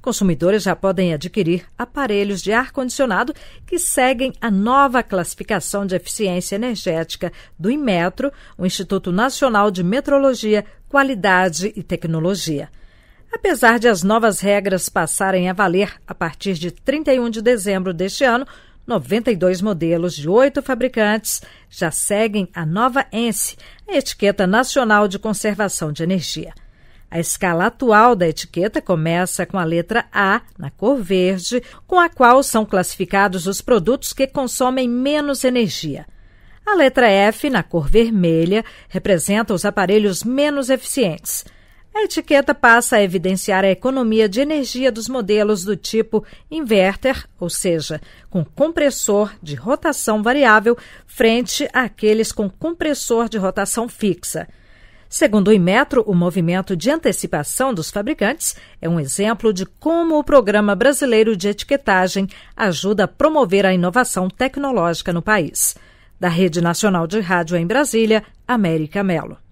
consumidores já podem adquirir aparelhos de ar-condicionado que seguem a nova classificação de eficiência energética do Inmetro, o Instituto Nacional de Metrologia, Qualidade e Tecnologia. Apesar de as novas regras passarem a valer a partir de 31 de dezembro deste ano, 92 modelos de oito fabricantes já seguem a nova ENSE, a Etiqueta Nacional de Conservação de Energia. A escala atual da etiqueta começa com a letra A, na cor verde, com a qual são classificados os produtos que consomem menos energia. A letra F, na cor vermelha, representa os aparelhos menos eficientes. A etiqueta passa a evidenciar a economia de energia dos modelos do tipo inverter, ou seja, com compressor de rotação variável, frente àqueles com compressor de rotação fixa. Segundo o Inmetro, o movimento de antecipação dos fabricantes é um exemplo de como o Programa Brasileiro de Etiquetagem ajuda a promover a inovação tecnológica no país. Da Rede Nacional de Rádio em Brasília, América Melo.